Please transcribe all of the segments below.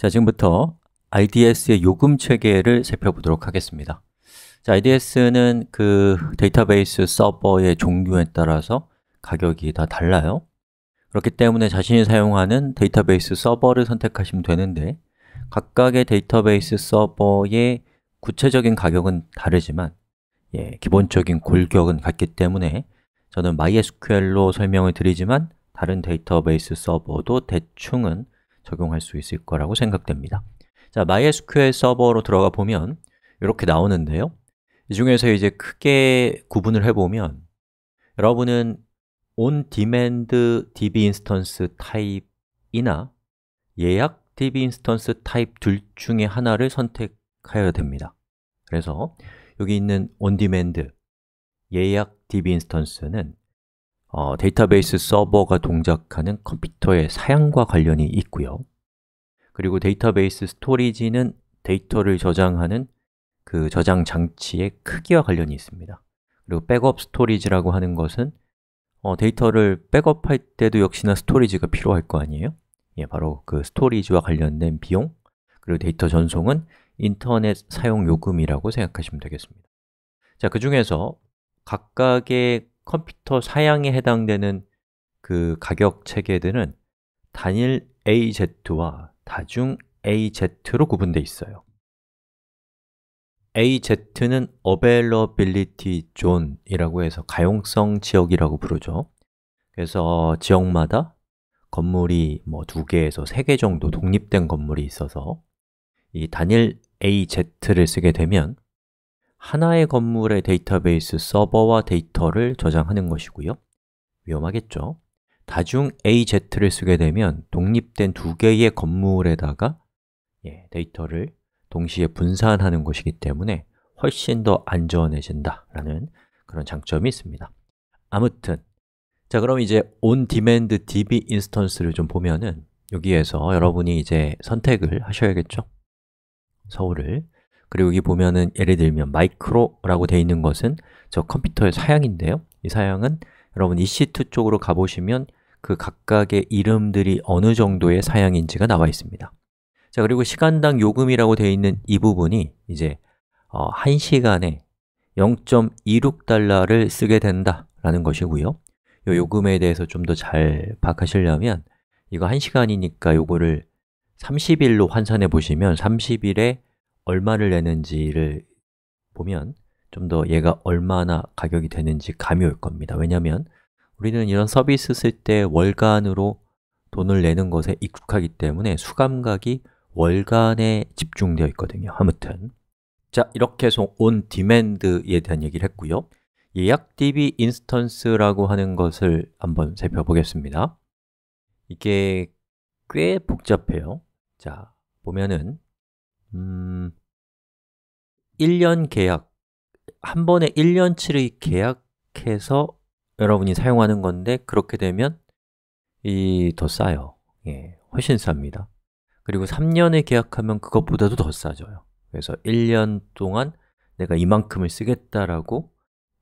자, 지금부터 IDS의 요금 체계를 살펴보도록 하겠습니다 자, IDS는 그 데이터베이스 서버의 종류에 따라서 가격이 다 달라요 그렇기 때문에 자신이 사용하는 데이터베이스 서버를 선택하시면 되는데 각각의 데이터베이스 서버의 구체적인 가격은 다르지만 예, 기본적인 골격은 같기 때문에 저는 MySQL로 설명을 드리지만 다른 데이터베이스 서버도 대충은 적용할 수 있을 거라고 생각됩니다 자, MySQL 서버로 들어가 보면 이렇게 나오는데요 이 중에서 이제 크게 구분을 해보면 여러분은 on-demand db 인스턴스 타입이나 예약 db 인스턴스 타입 둘 중에 하나를 선택하여야 됩니다 그래서 여기 있는 on-demand 예약 db 인스턴스는 어, 데이터베이스 서버가 동작하는 컴퓨터의 사양과 관련이 있고요 그리고 데이터베이스 스토리지는 데이터를 저장하는 그 저장 장치의 크기와 관련이 있습니다 그리고 백업 스토리지라고 하는 것은 어, 데이터를 백업할 때도 역시나 스토리지가 필요할 거 아니에요? 예, 바로 그 스토리지와 관련된 비용 그리고 데이터 전송은 인터넷 사용 요금이라고 생각하시면 되겠습니다 자, 그 중에서 각각의 컴퓨터 사양에 해당되는 그 가격 체계들은 단일 AZ와 다중 AZ로 구분되어 있어요 AZ는 Availability Zone이라고 해서 가용성 지역이라고 부르죠 그래서 지역마다 건물이 뭐 두 개에서 세 개 정도 독립된 건물이 있어서 이 단일 AZ를 쓰게 되면 하나의 건물의 데이터베이스 서버와 데이터를 저장하는 것이고요 위험하겠죠? 다중 AZ를 쓰게 되면 독립된 두 개의 건물에다가 예, 데이터를 동시에 분산하는 것이기 때문에 훨씬 더 안전해진다라는 그런 장점이 있습니다 아무튼 자 그럼 이제 on demand db 인스턴스를 좀 보면은 여기에서 여러분이 이제 선택을 하셔야겠죠 서울을 그리고 여기 보면은 예를 들면 마이크로라고 되어 있는 것은 저 컴퓨터의 사양인데요 이 사양은 여러분 EC2 쪽으로 가보시면 그 각각의 이름들이 어느 정도의 사양인지가 나와 있습니다 자 그리고 시간당 요금이라고 되어 있는 이 부분이 이제 어, 1시간에 0.26달러를 쓰게 된다라는 것이고요 요 요금에 대해서 좀 더 잘 파악하시려면 이거 1시간이니까 요거를 30일로 환산해 보시면 30일에 얼마를 내는지를 보면 좀 더 얘가 얼마나 가격이 되는지 감이 올 겁니다 왜냐하면 우리는 이런 서비스 쓸 때 월간으로 돈을 내는 것에 익숙하기 때문에 수감각이 월간에 집중되어 있거든요 아무튼 자, 이렇게 해서 온 디맨드에 대한 얘기를 했고요 예약 DB 인스턴스라고 하는 것을 한번 살펴보겠습니다 이게 꽤 복잡해요 자, 보면은 음, 1년 계약 한 번에 1년치를 계약해서 여러분이 사용하는 건데 그렇게 되면 이 더 싸요 예, 훨씬 쌉니다 그리고 3년에 계약하면 그것보다도 더 싸져요 그래서 1년 동안 내가 이만큼을 쓰겠다라고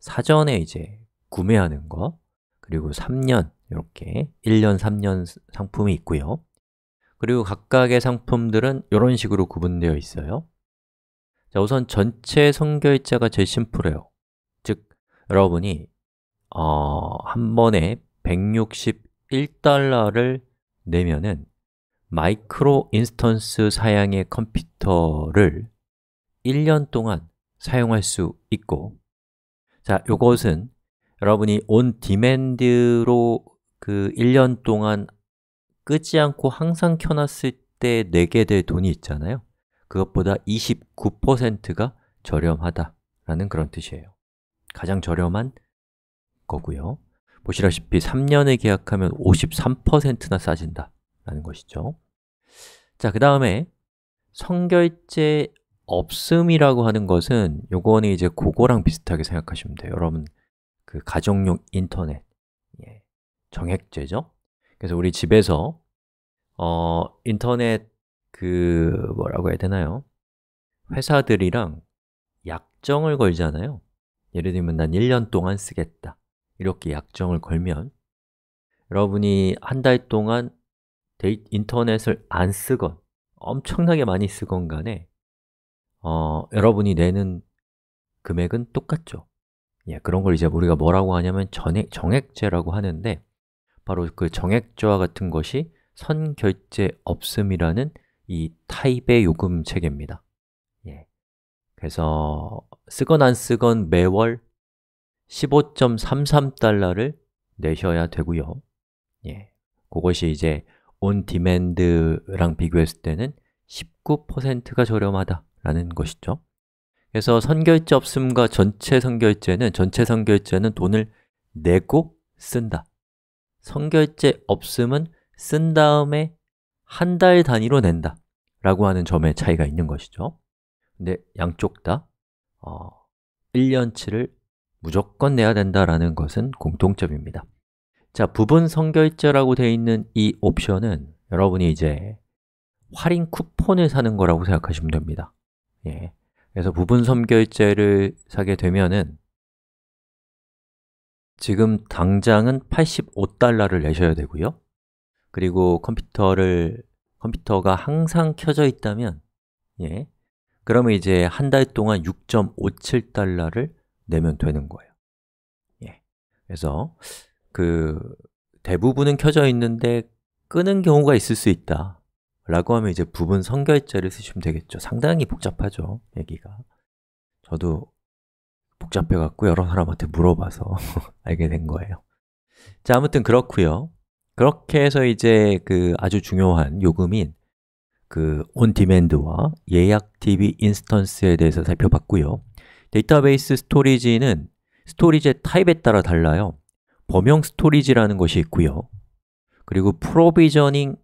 사전에 이제 구매하는 거 그리고 3년 이렇게 1년, 3년 상품이 있고요 그리고 각각의 상품들은 이런 식으로 구분되어 있어요 자, 우선 전체 선결자가 제일 심플해요 즉, 여러분이 어, 한 번에 161달러를 내면은 마이크로 인스턴스 사양의 컴퓨터를 1년 동안 사용할 수 있고 자, 이것은 여러분이 온 디맨드로 그 1년 동안 끄지 않고 항상 켜놨을 때 내게 될 돈이 있잖아요 그것보다 29%가 저렴하다라는 그런 뜻이에요 가장 저렴한 거고요 보시다시피 3년에 계약하면 53%나 싸진다라는 것이죠 자, 그 다음에 성결제 없음이라고 하는 것은 요거는 이제 그거랑 비슷하게 생각하시면 돼요 여러분, 그 가정용 인터넷 예, 정액제죠? 그래서 우리 집에서 어, 인터넷 그 뭐라고 해야 되나요? 음. 회사들이랑 약정을 걸잖아요 예를 들면 난 1년 동안 쓰겠다 이렇게 약정을 걸면 여러분이 한 달 동안 데이, 인터넷을 안 쓰건 엄청나게 많이 쓰건 간에 어, 여러분이 내는 금액은 똑같죠 예, 그런 걸 이제 우리가 뭐라고 하냐면 전액, 정액제라고 하는데 바로 그 정액제와 같은 것이 선결제 없음이라는 이 타입의 요금 체계입니다 예. 그래서 쓰건 안 쓰건 매월 15.33달러를 내셔야 되고요 예. 그것이 이제 온 디맨드랑 비교했을 때는 19%가 저렴하다라는 것이죠 그래서 선결제 없음과 전체 선결제는 전체 선결제는 돈을 내고 쓴다 선결제 없음은 쓴 다음에 한달 단위로 낸다 라고 하는 점에 차이가 있는 것이죠 근데 양쪽 다 어, 1년치를 무조건 내야 된다라는 것은 공통점입니다 자, 부분 선결제라고 되어 있는 이 옵션은 여러분이 이제 할인 쿠폰을 사는 거라고 생각하시면 됩니다 예. 그래서 부분 선결제를 사게 되면은 지금 당장은 85달러를 내셔야 되고요 그리고 컴퓨터를 컴퓨터가 항상 켜져 있다면 예. 그러면 이제 한 달 동안 6.57달러를 내면 되는 거예요. 예. 그래서 그 대부분은 켜져 있는데 끄는 경우가 있을 수 있다. 라고 하면 이제 부분 선결제를 쓰시면 되겠죠. 상당히 복잡하죠, 얘기가. 저도 복잡해갖고 여러 사람한테 물어봐서 알게 된 거예요. 자, 아무튼 그렇고요 그렇게 해서 이제 그 아주 중요한 요금인 그 온디맨드와 예약 DB 인스턴스에 대해서 살펴봤고요 데이터베이스 스토리지는 스토리지의 타입에 따라 달라요 범용 스토리지라는 것이 있고요 그리고 프로비저닝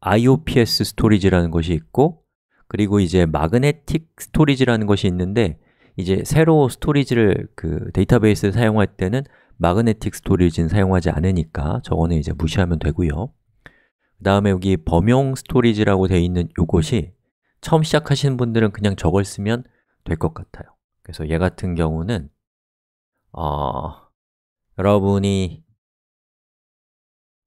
IOPS 스토리지라는 것이 있고 그리고 이제 마그네틱 스토리지라는 것이 있는데 이제 새로 스토리지를 그데이터베이스를 사용할 때는 마그네틱 스토리지는 사용하지 않으니까 저거는 이제 무시하면 되고요 그 다음에 여기 범용 스토리지라고 되어 있는 이것이 처음 시작하시는 분들은 그냥 저걸 쓰면 될 것 같아요 그래서 얘 같은 경우는 어, 여러분이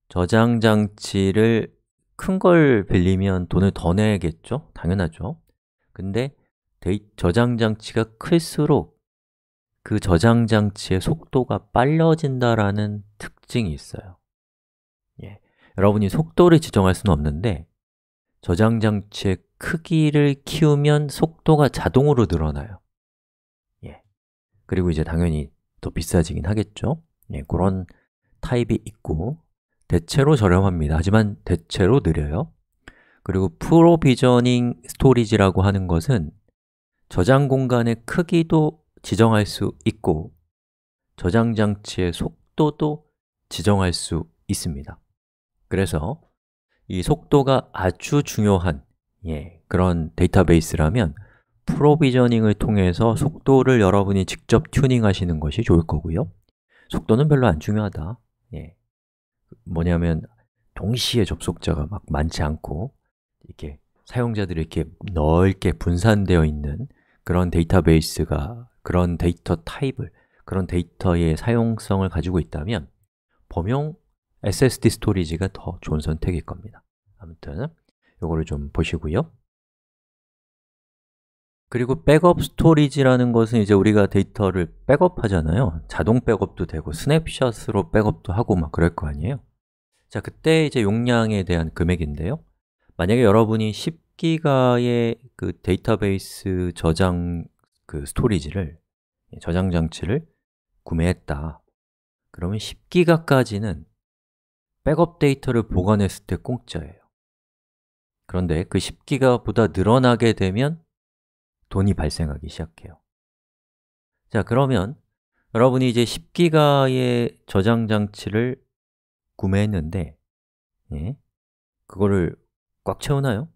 저장 장치를 큰 걸 빌리면 돈을 더 내겠죠? 야 당연하죠 근데 저장 장치가 클수록 그 저장 장치의 속도가 빨라진다라는 특징이 있어요 예. 여러분이 속도를 지정할 수는 없는데 저장 장치의 크기를 키우면 속도가 자동으로 늘어나요 예. 그리고 이제 당연히 더 비싸지긴 하겠죠 예, 그런 타입이 있고 대체로 저렴합니다 하지만 대체로 느려요 그리고 프로비저닝 스토리지라고 하는 것은 저장 공간의 크기도 지정할 수 있고 저장 장치의 속도도 지정할 수 있습니다 그래서 이 속도가 아주 중요한 예, 그런 데이터베이스라면 프로비저닝을 통해서 속도를 여러분이 직접 튜닝하시는 것이 좋을 거고요 속도는 별로 안 중요하다 예. 뭐냐면 동시에 접속자가 막 많지 않고 이렇게 사용자들이 이렇게 넓게 분산되어 있는 그런 데이터베이스가 그런 데이터 타입을, 그런 데이터의 사용성을 가지고 있다면 범용 SSD 스토리지가 더 좋은 선택일 겁니다 아무튼 이거를 좀 보시고요 그리고 백업 스토리지라는 것은 이제 우리가 데이터를 백업하잖아요 자동 백업도 되고 스냅샷으로 백업도 하고 막 그럴 거 아니에요 자, 그때 이제 용량에 대한 금액인데요 만약에 여러분이 10기가의 그 데이터베이스 저장 그 스토리지를 예, 저장 장치를 구매했다 그러면 10기가까지는 백업 데이터를 보관했을 때 공짜예요 그런데 그 10기가보다 늘어나게 되면 돈이 발생하기 시작해요 자 그러면 여러분이 이제 10기가의 저장 장치를 구매했는데 예? 그거를 꽉 채우나요?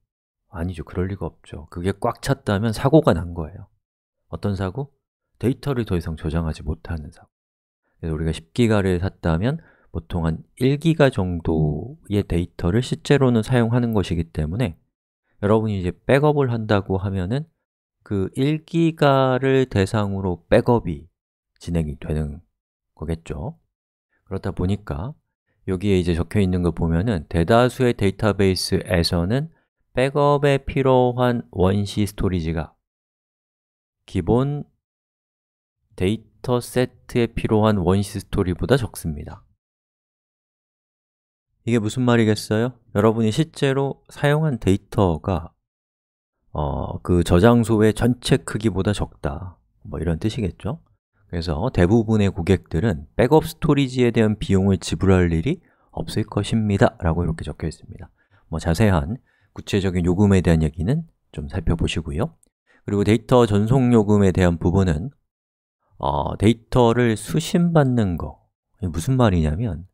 아니죠, 그럴 리가 없죠 그게 꽉 찼다면 사고가 난 거예요 어떤 사고? 데이터를 더 이상 저장하지 못하는 사고 그래서 우리가 10기가를 샀다면 보통 한 1기가 정도의 데이터를 실제로는 사용하는 것이기 때문에 여러분이 이제 백업을 한다고 하면은 그 1기가를 대상으로 백업이 진행이 되는 거겠죠 그렇다 보니까 여기에 이제 적혀 있는 거 보면은 대다수의 데이터베이스에서는 백업에 필요한 원시 스토리지가 기본 데이터 세트에 필요한 원시 스토리보다 적습니다 이게 무슨 말이겠어요? 여러분이 실제로 사용한 데이터가 어, 그 저장소의 전체 크기보다 적다 뭐 이런 뜻이겠죠? 그래서 대부분의 고객들은 백업 스토리지에 대한 비용을 지불할 일이 없을 것입니다 라고 이렇게 적혀 있습니다 뭐 자세한 구체적인 요금에 대한 얘기는 좀 살펴보시고요 그리고 데이터 전송 요금에 대한 부분은 어, 데이터를 수신받는 거 무슨 말이냐면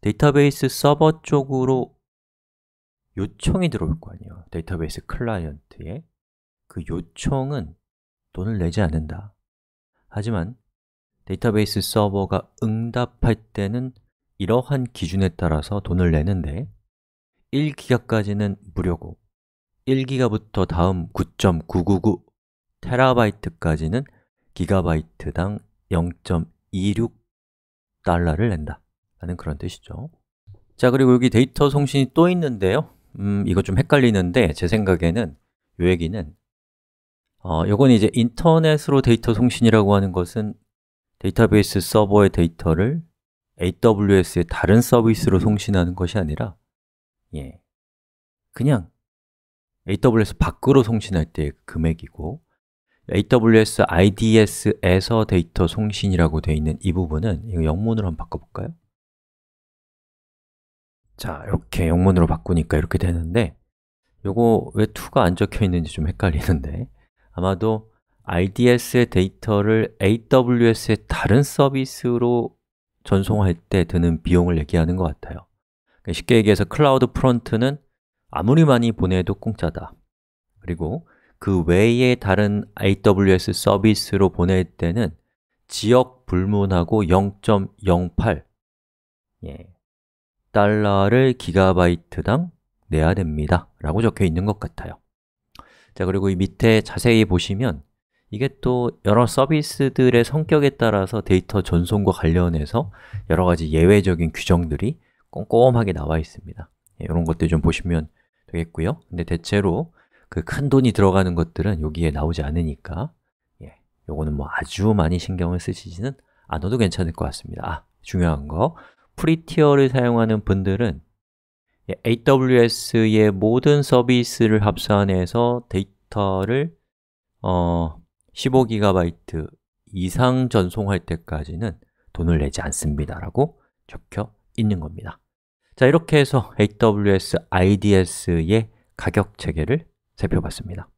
데이터베이스 서버 쪽으로 요청이 들어올 거 아니에요 데이터베이스 클라이언트에 그 요청은 돈을 내지 않는다 하지만 데이터베이스 서버가 응답할 때는 이러한 기준에 따라서 돈을 내는데 1기가까지는 무료고 1기가부터 다음 9.999 테라바이트까지는 기가바이트당 0.26 달러를 낸다 라는 그런 뜻이죠 자 그리고 여기 데이터 송신이 또 있는데요 음, 이거 좀 헷갈리는데 제 생각에는 요 얘기는 어, 요건 이제 인터넷으로 데이터 송신이라고 하는 것은 데이터베이스 서버의 데이터를 AWS의 다른 서비스로 송신하는 것이 아니라 예, 그냥 AWS 밖으로 송신할 때의 금액이고 AWS IDS에서 데이터 송신이라고 되어 있는 이 부분은 이거 영문으로 한번 바꿔볼까요? 자, 이렇게 영문으로 바꾸니까 이렇게 되는데 이거왜 2가 안 적혀 있는지 좀 헷갈리는데 아마도 IDS의 데이터를 AWS의 다른 서비스로 전송할 때 드는 비용을 얘기하는 것 같아요 그러니까 쉽게 얘기해서 클라우드 프론트는 아무리 많이 보내도 공짜다 그리고 그 외에 다른 AWS 서비스로 보낼 때는 지역 불문하고 0.08 예, 달러를 기가바이트당 내야 됩니다 라고 적혀 있는 것 같아요 자 그리고 이 밑에 자세히 보시면 이게 또 여러 서비스들의 성격에 따라서 데이터 전송과 관련해서 여러 가지 예외적인 규정들이 꼼꼼하게 나와 있습니다 예, 이런 것들 좀 보시면 되겠고요 근데 대체로 그 큰 돈이 들어가는 것들은 여기에 나오지 않으니까 예, 요거는 뭐 아주 많이 신경을 쓰시지는 않아도 괜찮을 것 같습니다 아, 중요한 거 프리티어를 사용하는 분들은 예, AWS의 모든 서비스를 합산해서 데이터를 어, 15GB 이상 전송할 때까지는 돈을 내지 않습니다 라고 적혀 있는 겁니다 자, 이렇게 해서 AWS IDS의 가격 체계를 살펴봤습니다.